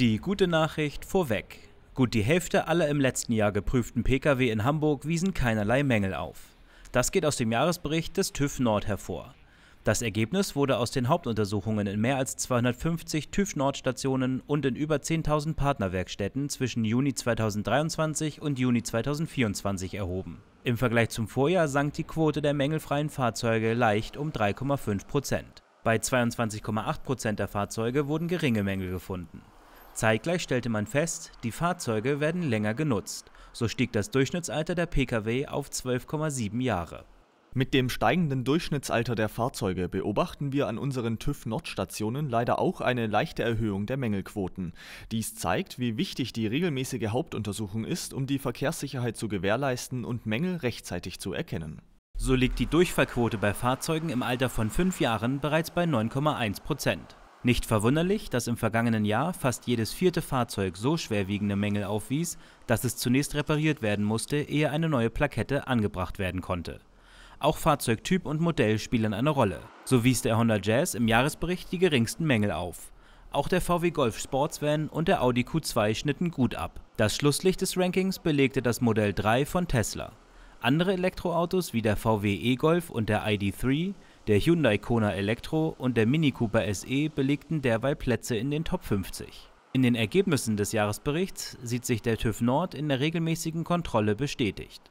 Die gute Nachricht vorweg. Gut die Hälfte aller im letzten Jahr geprüften Pkw in Hamburg wiesen keinerlei Mängel auf. Das geht aus dem Jahresbericht des TÜV Nord hervor. Das Ergebnis wurde aus den Hauptuntersuchungen in mehr als 250 TÜV Nord-Stationen und in über 10.000 Partnerwerkstätten zwischen Juni 2023 und Juni 2024 erhoben. Im Vergleich zum Vorjahr sank die Quote der mängelfreien Fahrzeuge leicht um 3,5 Prozent. Bei 22,8 Prozent der Fahrzeuge wurden geringe Mängel gefunden. Zeitgleich stellte man fest, die Fahrzeuge werden länger genutzt. So stieg das Durchschnittsalter der Pkw auf 12,7 Jahre. Mit dem steigenden Durchschnittsalter der Fahrzeuge beobachten wir an unseren tüv nordstationen leider auch eine leichte Erhöhung der Mängelquoten. Dies zeigt, wie wichtig die regelmäßige Hauptuntersuchung ist, um die Verkehrssicherheit zu gewährleisten und Mängel rechtzeitig zu erkennen. So liegt die Durchfallquote bei Fahrzeugen im Alter von fünf Jahren bereits bei 9,1 Prozent. Nicht verwunderlich, dass im vergangenen Jahr fast jedes vierte Fahrzeug so schwerwiegende Mängel aufwies, dass es zunächst repariert werden musste, ehe eine neue Plakette angebracht werden konnte. Auch Fahrzeugtyp und Modell spielen eine Rolle. So wies der Honda Jazz im Jahresbericht die geringsten Mängel auf. Auch der VW Golf Sportsvan und der Audi Q2 schnitten gut ab. Das Schlusslicht des Rankings belegte das Modell 3 von Tesla. Andere Elektroautos wie der VW E-Golf und der ID3 der Hyundai Kona Electro und der Mini Cooper SE belegten derweil Plätze in den Top 50. In den Ergebnissen des Jahresberichts sieht sich der TÜV Nord in der regelmäßigen Kontrolle bestätigt.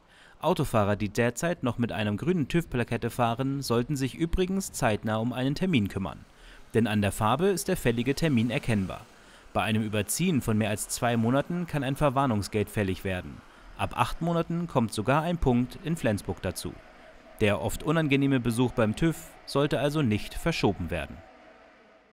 Autofahrer, die derzeit noch mit einem grünen TÜV-Plakette fahren, sollten sich übrigens zeitnah um einen Termin kümmern. Denn an der Farbe ist der fällige Termin erkennbar. Bei einem Überziehen von mehr als zwei Monaten kann ein Verwarnungsgeld fällig werden. Ab acht Monaten kommt sogar ein Punkt in Flensburg dazu. Der oft unangenehme Besuch beim TÜV sollte also nicht verschoben werden.